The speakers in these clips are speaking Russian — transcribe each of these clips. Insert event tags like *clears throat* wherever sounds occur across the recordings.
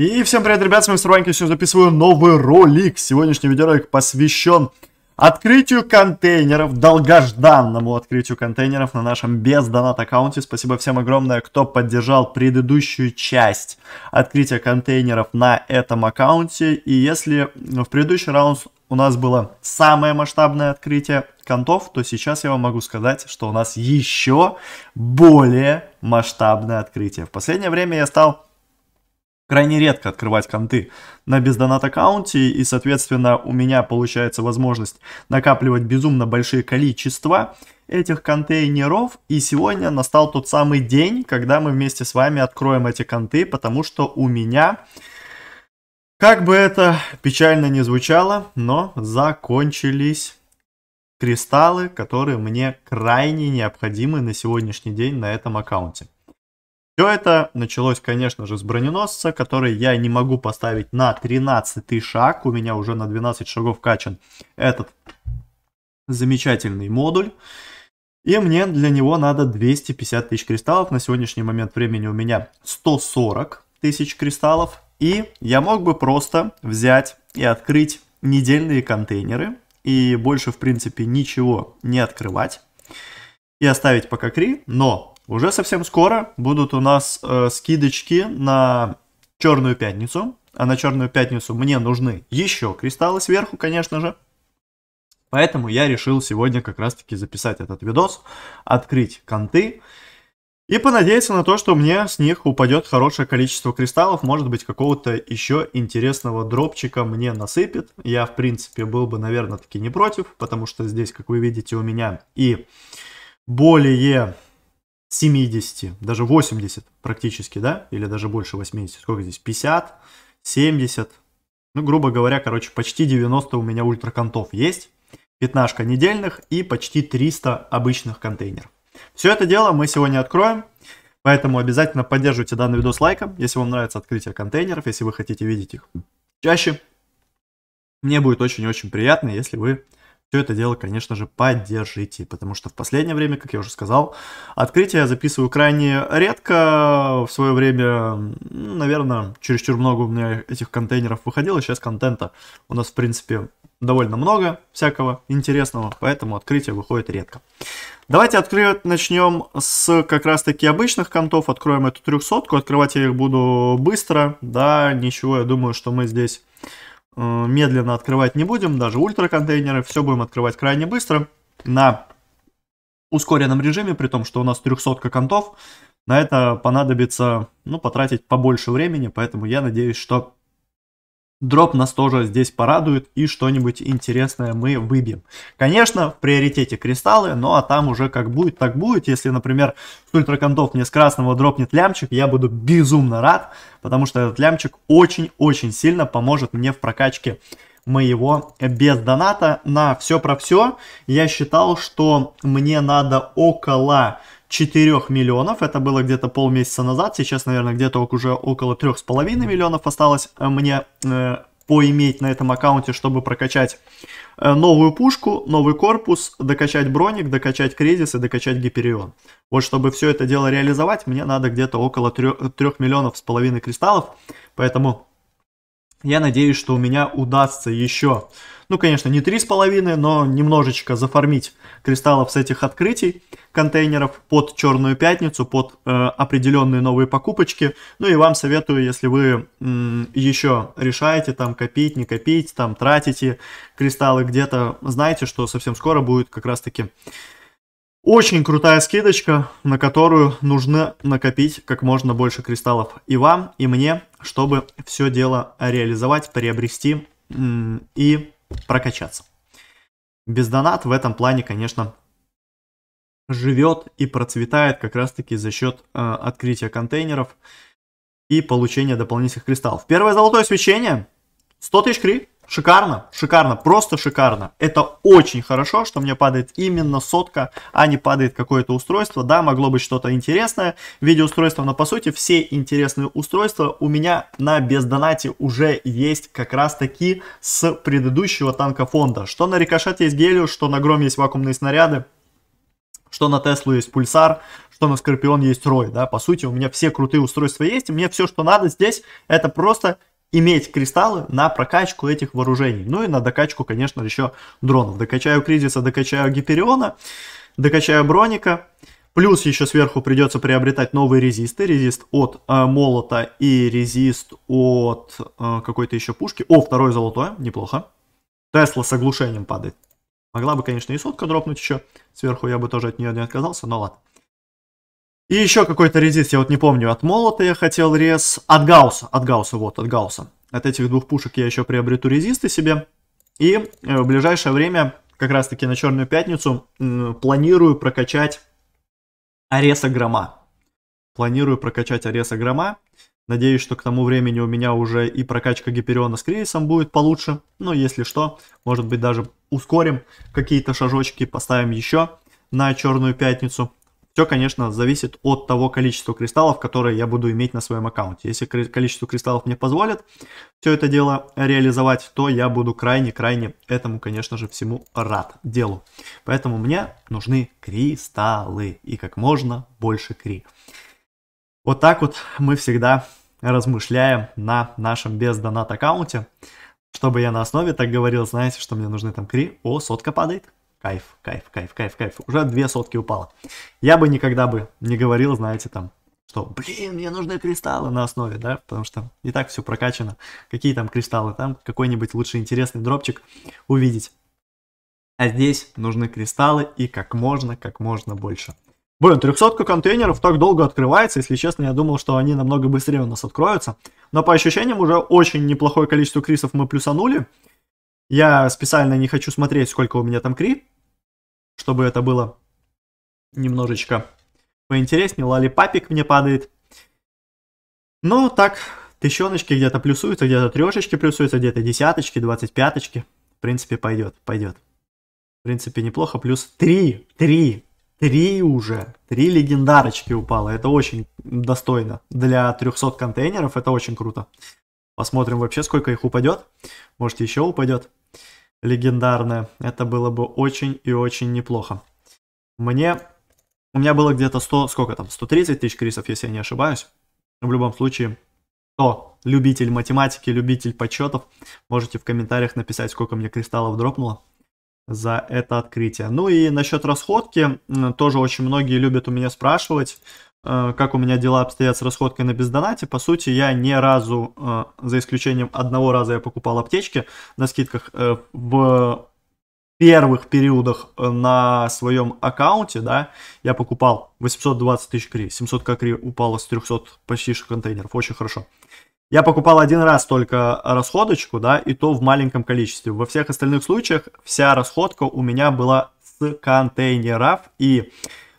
И всем привет, ребят, с вами Срваньки, Сегодня записываю новый ролик. Сегодняшний видеоролик посвящен открытию контейнеров, долгожданному открытию контейнеров на нашем без донат аккаунте. Спасибо всем огромное, кто поддержал предыдущую часть открытия контейнеров на этом аккаунте. И если в предыдущий раунд у нас было самое масштабное открытие контов, то сейчас я вам могу сказать, что у нас еще более масштабное открытие. В последнее время я стал крайне редко открывать конты на бездонат аккаунте, и, соответственно, у меня получается возможность накапливать безумно большие количества этих контейнеров, и сегодня настал тот самый день, когда мы вместе с вами откроем эти конты, потому что у меня, как бы это печально не звучало, но закончились кристаллы, которые мне крайне необходимы на сегодняшний день на этом аккаунте. Все это началось, конечно же, с броненосца, который я не могу поставить на 13 шаг. У меня уже на 12 шагов качан этот замечательный модуль. И мне для него надо 250 тысяч кристаллов. На сегодняшний момент времени у меня 140 тысяч кристаллов. И я мог бы просто взять и открыть недельные контейнеры. И больше, в принципе, ничего не открывать. И оставить пока кри. Но уже совсем скоро будут у нас э, скидочки на Черную Пятницу. А на Черную Пятницу мне нужны еще кристаллы сверху, конечно же. Поэтому я решил сегодня как раз-таки записать этот видос, открыть конты и понадеяться на то, что мне с них упадет хорошее количество кристаллов, может быть какого-то еще интересного дропчика мне насыпет. Я в принципе был бы, наверное, таки не против, потому что здесь, как вы видите, у меня и более 70, даже 80 практически, да, или даже больше 80, сколько здесь, 50, 70, ну, грубо говоря, короче, почти 90 у меня ультраконтов есть, пятнашка недельных и почти 300 обычных контейнеров. Все это дело мы сегодня откроем, поэтому обязательно поддерживайте данный видос лайком, если вам нравится открытие контейнеров, если вы хотите видеть их чаще. Мне будет очень-очень приятно, если вы все это дело, конечно же, поддержите, потому что в последнее время, как я уже сказал, открытия я записываю крайне редко. В свое время, ну, наверное, чересчур много у меня этих контейнеров выходило, сейчас контента у нас, в принципе, довольно много всякого интересного, поэтому открытие выходит редко. Давайте открыть, начнем с как раз-таки обычных контов, откроем эту трехсотку, открывать я их буду быстро, да, ничего, я думаю, что мы здесь Э, медленно открывать не будем, даже ультра контейнеры, все будем открывать крайне быстро на ускоренном режиме, при том, что у нас 300 контов, на это понадобится, ну, потратить побольше времени, поэтому я надеюсь, что Дроп нас тоже здесь порадует и что-нибудь интересное мы выбьем. Конечно, в приоритете кристаллы, ну а там уже как будет, так будет. Если, например, с ультракантов мне с красного дропнет лямчик, я буду безумно рад, потому что этот лямчик очень-очень сильно поможет мне в прокачке моего без доната на все про все. Я считал, что мне надо около 4 миллионов, это было где-то полмесяца назад, сейчас, наверное, где-то уже около 3,5 миллионов осталось э, мне э, поиметь на этом аккаунте, чтобы прокачать э, новую пушку, новый корпус, докачать броник, докачать кризис и докачать гиперион. Вот чтобы все это дело реализовать, мне надо где-то около 3, 3 миллионов с половиной кристаллов, поэтому я надеюсь, что у меня удастся еще, ну, конечно, не 3,5, но немножечко зафармить кристаллов с этих открытий, контейнеров под Черную Пятницу, под э, определенные новые покупочки. Ну и вам советую, если вы м, еще решаете там копить, не копить, там тратите кристаллы где-то, знаете, что совсем скоро будет как раз-таки очень крутая скидочка, на которую нужно накопить как можно больше кристаллов и вам, и мне, чтобы все дело реализовать, приобрести и прокачаться. Без донат в этом плане, конечно, живет и процветает как раз-таки за счет э, открытия контейнеров и получения дополнительных кристаллов. Первое золотое свечение. 100 тысяч кри. Шикарно, шикарно, просто шикарно. Это очень хорошо, что мне падает именно сотка, а не падает какое-то устройство. Да, могло быть что-то интересное в виде устройства, но по сути все интересные устройства у меня на бездонате уже есть как раз таки с предыдущего танка фонда. Что на рикошете есть гелиус, что на гром есть вакуумные снаряды что на Теслу есть пульсар, что на Скорпион есть Рой, да, по сути, у меня все крутые устройства есть, и мне все, что надо здесь, это просто иметь кристаллы на прокачку этих вооружений. Ну и на докачку, конечно, еще дронов. Докачаю Кризиса, докачаю Гипериона, докачаю Броника. Плюс еще сверху придется приобретать новые резисты. Резист от э, молота и резист от э, какой-то еще пушки. О, второй золотой, неплохо. Тесла с оглушением падает. Могла бы, конечно, и сотка дропнуть еще. Сверху я бы тоже от нее не отказался, но ладно. И еще какой-то резист, я вот не помню, от молота я хотел рез. От гауса, от гауса, вот, от гауса. От этих двух пушек я еще приобрету резисты себе. И э, в ближайшее время, как раз таки на Черную Пятницу, планирую прокачать Ареса Грома. Планирую прокачать Ареса Грома. Надеюсь, что к тому времени у меня уже и прокачка Гипериона с Криесом будет получше. Но если что, может быть даже ускорим какие-то шажочки, поставим еще на Черную Пятницу. Все, конечно, зависит от того количества кристаллов, которые я буду иметь на своем аккаунте. Если количество кристаллов мне позволит все это дело реализовать, то я буду крайне-крайне этому, конечно же, всему рад делу. Поэтому мне нужны кристаллы и как можно больше кри. Вот так вот мы всегда размышляем на нашем без донат аккаунте. Чтобы я на основе так говорил, знаете, что мне нужны там кри. О, сотка падает. Кайф, кайф, кайф, кайф, кайф. Уже две сотки упало. Я бы никогда бы не говорил, знаете, там, что, блин, мне нужны кристаллы на основе, да, потому что и так все прокачано. Какие там кристаллы? Там какой-нибудь лучший интересный дропчик увидеть. А здесь нужны кристаллы и как можно, как можно больше. Блин, трехсотка контейнеров так долго открывается, если честно, я думал, что они намного быстрее у нас откроются. Но по ощущениям уже очень неплохое количество крисов мы плюсанули. Я специально не хочу смотреть, сколько у меня там кри, чтобы это было немножечко поинтереснее. Лалипапик мне падает. Ну, так, тыщеночки где-то плюсуются, где-то трешечки плюсуются, где-то десяточки, двадцать пяточки. В принципе, пойдет, пойдет. В принципе, неплохо. Плюс три, три. Три уже, три легендарочки упало. Это очень достойно. Для 300 контейнеров это очень круто. Посмотрим вообще, сколько их упадет. Может, еще упадет. Легендарная. Это было бы очень и очень неплохо. Мне... У меня было где-то 100... Сколько там? 130 тысяч крисов, если я не ошибаюсь. В любом случае, кто любитель математики, любитель подсчетов, можете в комментариях написать, сколько мне кристаллов дропнуло за это открытие. Ну и насчет расходки, тоже очень многие любят у меня спрашивать, э, как у меня дела обстоят с расходкой на бездонате. По сути, я ни разу, э, за исключением одного раза я покупал аптечки на скидках э, в первых периодах на своем аккаунте, да, я покупал 820 тысяч кри, 700 кри упало с 300 почти что контейнеров, очень хорошо. Я покупал один раз только расходочку, да, и то в маленьком количестве. Во всех остальных случаях вся расходка у меня была с контейнеров. И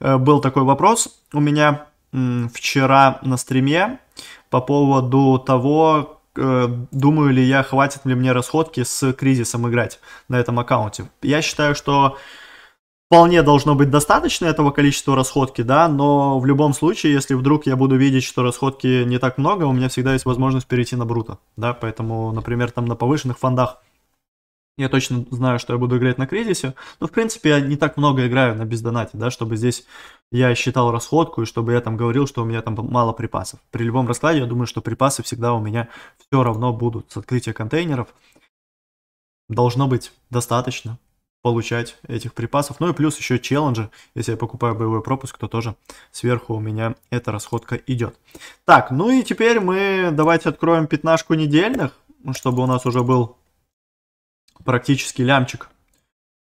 э, был такой вопрос у меня м, вчера на стриме по поводу того, э, думаю ли я, хватит ли мне расходки с кризисом играть на этом аккаунте. Я считаю, что вполне должно быть достаточно этого количества расходки, да, но в любом случае, если вдруг я буду видеть, что расходки не так много, у меня всегда есть возможность перейти на бруто, да, поэтому, например, там на повышенных фондах я точно знаю, что я буду играть на кризисе, но, в принципе, я не так много играю на бездонате, да, чтобы здесь я считал расходку и чтобы я там говорил, что у меня там мало припасов. При любом раскладе, я думаю, что припасы всегда у меня все равно будут с открытия контейнеров. Должно быть достаточно получать этих припасов. Ну и плюс еще челленджи. Если я покупаю боевой пропуск, то тоже сверху у меня эта расходка идет. Так, ну и теперь мы давайте откроем пятнашку недельных, чтобы у нас уже был практически лямчик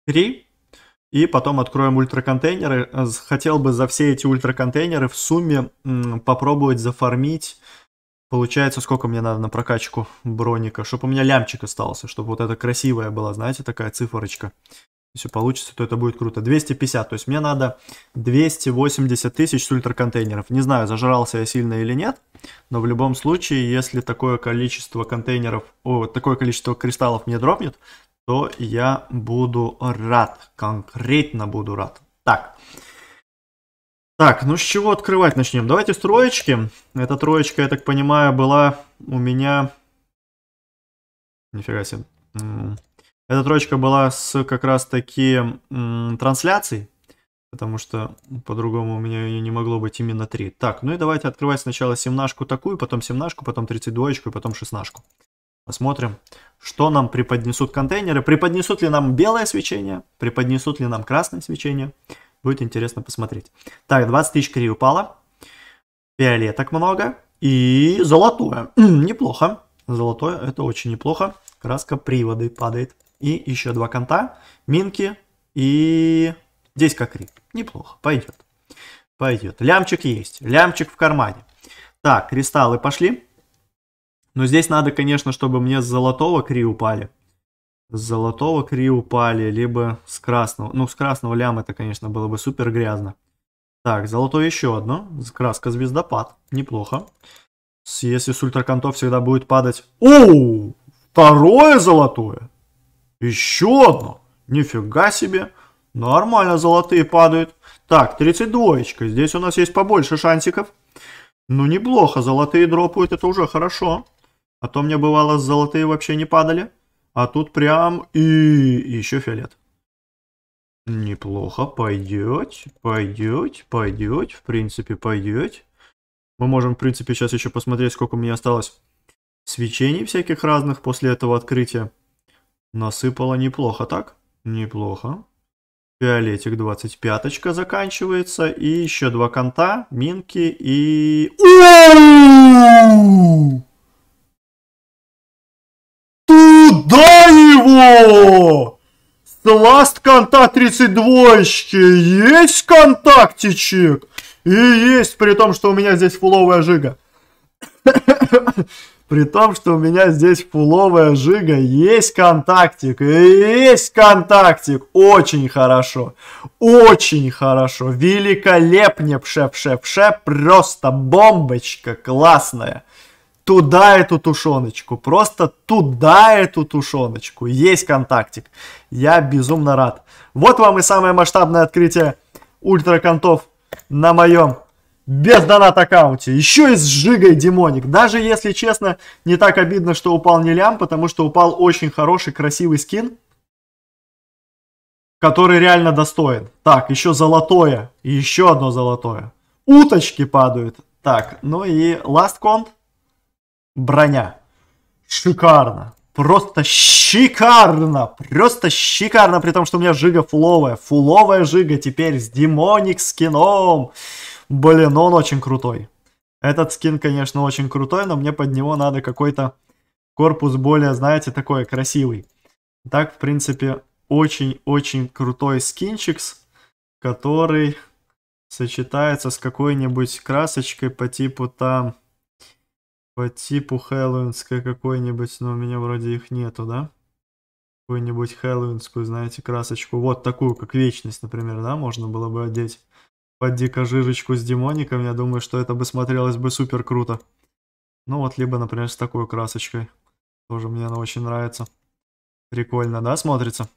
3. И потом откроем ультраконтейнеры. Хотел бы за все эти ультраконтейнеры в сумме попробовать зафармить Получается, сколько мне надо на прокачку броника, чтобы у меня лямчик остался, чтобы вот эта красивая была, знаете, такая цифорочка если получится, то это будет круто. 250, то есть мне надо 280 тысяч сультраконтейнеров. Не знаю, зажрался я сильно или нет, но в любом случае, если такое количество контейнеров, о, такое количество кристаллов мне дропнет, то я буду рад, конкретно буду рад. Так, так, ну с чего открывать начнем? Давайте с троечки. Эта троечка, я так понимаю, была у меня... Нифига себе. Эта трочка была с как раз таки трансляцией, потому что по-другому у меня ее не могло быть именно 3. Так, ну и давайте открывать сначала семнашку такую, потом семнашку, потом 32-ку и потом шестнашку. Посмотрим, что нам преподнесут контейнеры. Преподнесут ли нам белое свечение, преподнесут ли нам красное свечение. Будет интересно посмотреть. Так, 20 тысяч кри упало. Фиолеток много. И золотое. *clears throat* неплохо. Золотое это очень неплохо. Краска приводы падает и еще два конта, минки и здесь как рик. Неплохо, пойдет. Пойдет. Лямчик есть, лямчик в кармане. Так, кристаллы пошли. Но здесь надо, конечно, чтобы мне с золотого кри упали. С золотого кри упали, либо с красного. Ну, с красного лям это, конечно, было бы супер грязно. Так, золотое еще одно. Краска звездопад. Неплохо. Если с ультракантов всегда будет падать... Оу! Второе золотое! Еще одно. Нифига себе. Нормально золотые падают. Так, 32-очка. Здесь у нас есть побольше шансиков. Ну, неплохо. Золотые дропают. Это уже хорошо. А то мне бывало, золотые вообще не падали. А тут прям и, и еще фиолет. Неплохо. Пойдет, пойдет, пойдет. В принципе, пойдет. Мы можем, в принципе, сейчас еще посмотреть, сколько у меня осталось свечений всяких разных после этого открытия. Насыпала неплохо, так? Неплохо. Фиолетик 25 заканчивается. И еще два конта, минки и... Туда его! Сласт конта 32 Есть контактичек! И есть, при том, что у меня здесь фуловая жига. При том, что у меня здесь пуловая жига, есть контактик, есть контактик, очень хорошо, очень хорошо, великолепнее, пшеп-шеп-шеп, просто бомбочка классная туда эту тушеночку, просто туда эту тушеночку. Есть контактик. Я безумно рад. Вот вам и самое масштабное открытие ультраконтов на моем без донат аккаунте, еще и с Жигой Демоник. Даже если честно, не так обидно, что упал не лям, потому что упал очень хороший, красивый скин, который реально достоин. Так, еще золотое, и еще одно золотое. Уточки падают. Так, ну и last count, броня. Шикарно. Просто шикарно, просто шикарно, при том, что у меня жига фуловая, фуловая жига теперь с демоник скином. кином. Блин, но он очень крутой. Этот скин, конечно, очень крутой, но мне под него надо какой-то корпус более, знаете, такой красивый. Так, в принципе, очень-очень крутой скинчикс, который сочетается с какой-нибудь красочкой по типу там, по типу хэллоуинской какой-нибудь, но у меня вроде их нету, да? Какую-нибудь хэллоуинскую, знаете, красочку, вот такую, как вечность, например, да, можно было бы одеть под ка жирочку с демоником, я думаю, что это бы смотрелось бы супер круто. Ну вот, либо, например, с такой красочкой. Тоже мне она очень нравится. Прикольно, да, смотрится?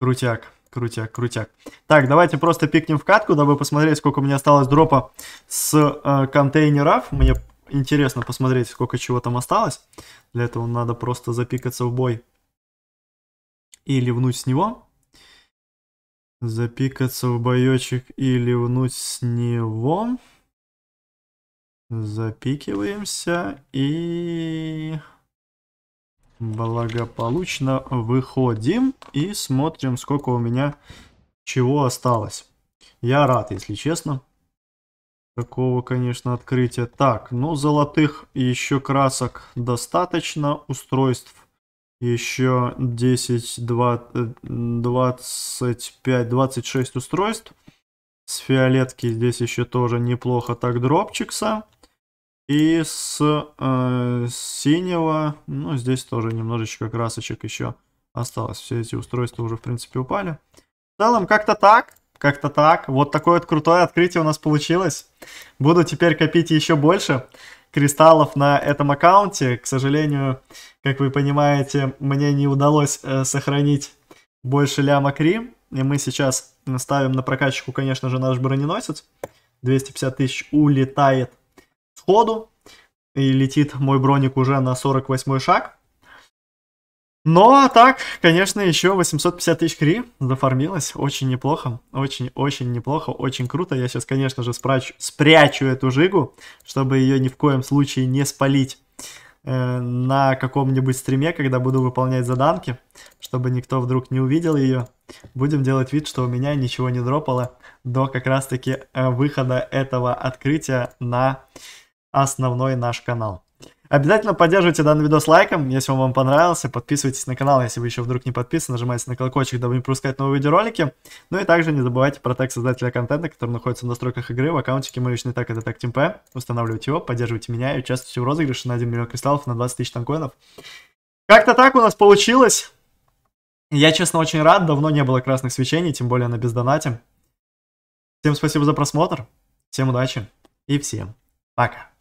Крутяк, крутяк, крутяк. Так, давайте просто пикнем в катку, дабы посмотреть, сколько у меня осталось дропа с э, контейнеров. Мне интересно посмотреть, сколько чего там осталось. Для этого надо просто запикаться в бой и ливнуть с него. Запикаться в боечек и ливнуть с него. Запикиваемся и благополучно выходим и смотрим, сколько у меня чего осталось. Я рад, если честно. Такого, конечно, открытия. Так, ну золотых еще красок достаточно, устройств еще 10, 20, 25, 26 устройств. С фиолетки здесь еще тоже неплохо так дропчикса. И с, э, синего, ну здесь тоже немножечко красочек еще осталось. Все эти устройства уже в принципе упали. В целом как-то так, как-то так. Вот такое вот крутое открытие у нас получилось. Буду теперь копить еще больше кристаллов на этом аккаунте. К сожалению, как вы понимаете, мне не удалось э, сохранить больше ляма кри. И мы сейчас ставим на прокачку, конечно же, наш броненосец. 250 тысяч улетает сходу. И летит мой броник уже на 48 шаг. Но ну, а так, конечно, еще 850 тысяч кри зафармилось. Очень неплохо. Очень-очень неплохо. Очень круто. Я сейчас, конечно же, спрячу, спрячу эту жигу, чтобы ее ни в коем случае не спалить э, на каком-нибудь стриме, когда буду выполнять заданки, чтобы никто вдруг не увидел ее. Будем делать вид, что у меня ничего не дропало до как раз-таки э, выхода этого открытия на основной наш канал. Обязательно поддерживайте данный видос лайком, если он вам понравился. Подписывайтесь на канал, если вы еще вдруг не подписаны. Нажимайте на колокольчик, дабы не пропускать новые видеоролики. Ну и также не забывайте про тег создателя контента, который находится в настройках игры, в аккаунтике мой личный так это так ТимП. Устанавливайте его, поддерживайте меня и участвуйте в розыгрыше на 1 миллион кристаллов на 20 тысяч танкоинов. Как-то так у нас получилось. Я, честно, очень рад. Давно не было красных свечений, тем более на бездонате. Всем спасибо за просмотр. Всем удачи и всем пока.